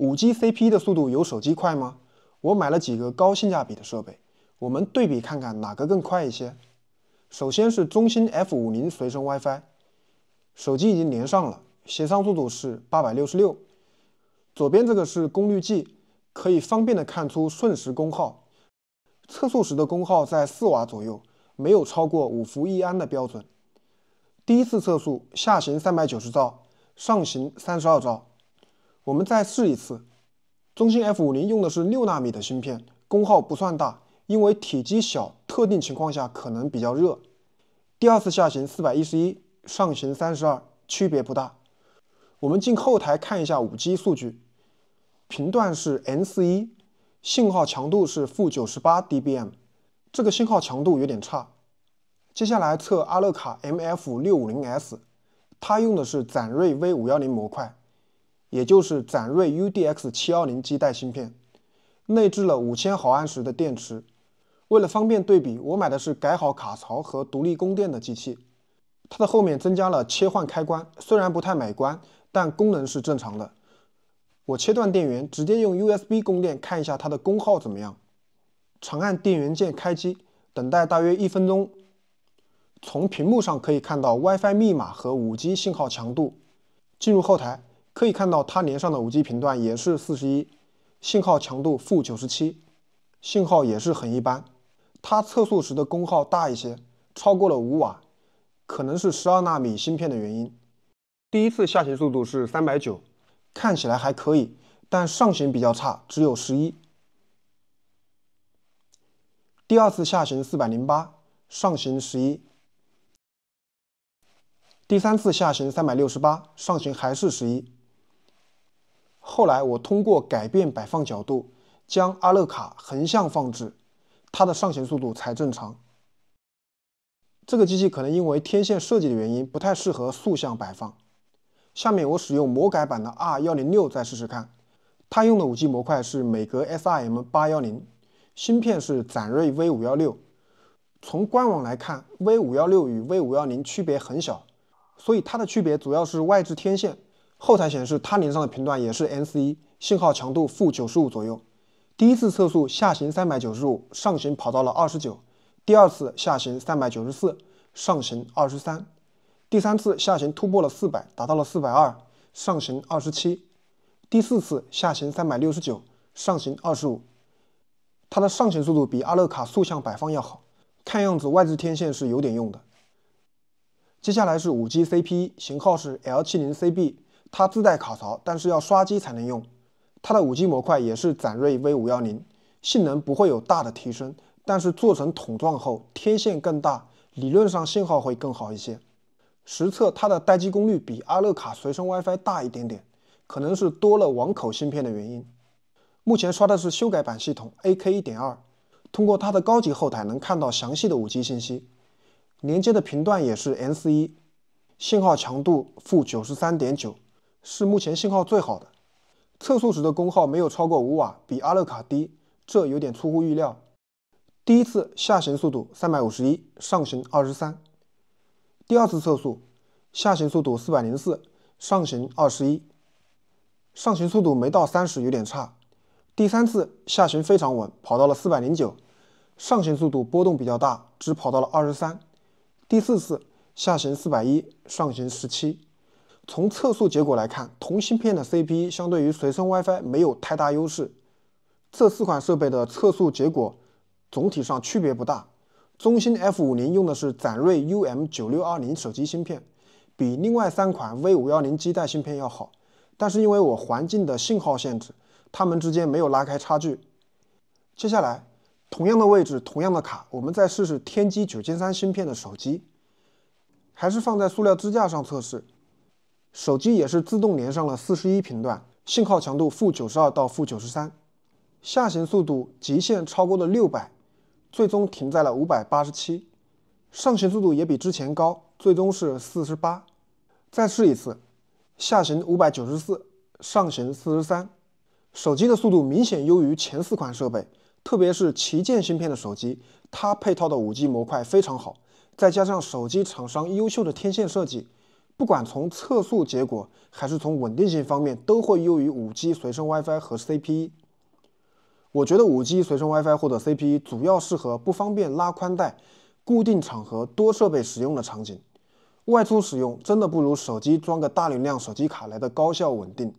5G CP 的速度有手机快吗？我买了几个高性价比的设备，我们对比看看哪个更快一些。首先是中兴 F50 随身 WiFi，手机已经连上了，协商速度是866。左边这个是功率计，可以方便的看出瞬时功耗。测速时的功耗在四瓦左右，没有超过五伏一安的标准。第一次测速，下行390兆，上行32兆，我们再试一次。中兴 F 五零用的是六纳米的芯片，功耗不算大，因为体积小，特定情况下可能比较热。第二次下行四百一十一，上行三十二，区别不大。我们进后台看一下五 G 数据，频段是 N 四一，信号强度是负九十八 dBm，这个信号强度有点差。接下来测阿勒卡 M F 六五零 S，它用的是展锐 V 五幺零模块。也就是展锐 U D X 七幺零基带芯片，内置了五千毫安时的电池。为了方便对比，我买的是改好卡槽和独立供电的机器。它的后面增加了切换开关，虽然不太美观，但功能是正常的。我切断电源，直接用 U S B 供电，看一下它的功耗怎么样。长按电源键开机，等待大约一分钟。从屏幕上可以看到 Wi Fi 密码和五 G 信号强度。进入后台。可以看到，它连上的 5G 频段也是41，信号强度负97，信号也是很一般。它测速时的功耗大一些，超过了5瓦，可能是12纳米芯片的原因。第一次下行速度是390，看起来还可以，但上行比较差，只有11。第二次下行408，上行11。第三次下行368，上行还是11。后来我通过改变摆放角度，将阿乐卡横向放置，它的上行速度才正常。这个机器可能因为天线设计的原因，不太适合竖向摆放。下面我使用魔改版的 R 幺零六再试试看，它用的五 G 模块是美格 SIM 八幺零，芯片是展锐 V 五幺六。从官网来看，V 五幺六与 V 五幺零区别很小，所以它的区别主要是外置天线。后台显示它连上的频段也是 NC，信号强度负九十五左右。第一次测速下行三百九十五，上行跑到了二十九。第二次下行三百九十四，上行二十三。第三次下行突破了四百，达到了四百二，上行二十七。第四次下行三百六十九，上行二十五。它的上行速度比阿乐卡竖向摆放要好，看样子外置天线是有点用的。接下来是五 G CP，型号是 L 七零 CB。它自带卡槽，但是要刷机才能用。它的五 G 模块也是展锐 V 五幺零，性能不会有大的提升，但是做成桶状后天线更大，理论上信号会更好一些。实测它的待机功率比阿乐卡随身 WiFi 大一点点，可能是多了网口芯片的原因。目前刷的是修改版系统 AK 一点二，通过它的高级后台能看到详细的五 G 信息，连接的频段也是 S 一，信号强度负九十三点九。是目前信号最好的，测速时的功耗没有超过五瓦，比阿勒卡低，这有点出乎意料。第一次下行速度三百五十一，上行二十三。第二次测速，下行速度四百零四，上行二十一。上行速度没到三十，有点差。第三次下行非常稳，跑到了四百零九，上行速度波动比较大，只跑到了二十三。第四次下行四百一，上行十七。从测速结果来看，同芯片的 CP 相对于随身 WiFi 没有太大优势。这四款设备的测速结果总体上区别不大。中兴 F50 用的是展锐 UM9620 手机芯片，比另外三款 V510 基带芯片要好，但是因为我环境的信号限制，它们之间没有拉开差距。接下来，同样的位置，同样的卡，我们再试试天玑9 3三芯片的手机，还是放在塑料支架上测试。手机也是自动连上了四十一频段，信号强度负九十二到负九十三，下行速度极限超过了六百，最终停在了五百八十七，上行速度也比之前高，最终是四十八。再试一次，下行五百九十四，上行四十三。手机的速度明显优于前四款设备，特别是旗舰芯片的手机，它配套的五 G 模块非常好，再加上手机厂商优秀的天线设计。不管从测速结果还是从稳定性方面，都会优于 5G 随身 WiFi 和 CP。我觉得 5G 随身 WiFi 或者 CP 主要适合不方便拉宽带、固定场合多设备使用的场景。外出使用真的不如手机装个大流量手机卡来的高效稳定。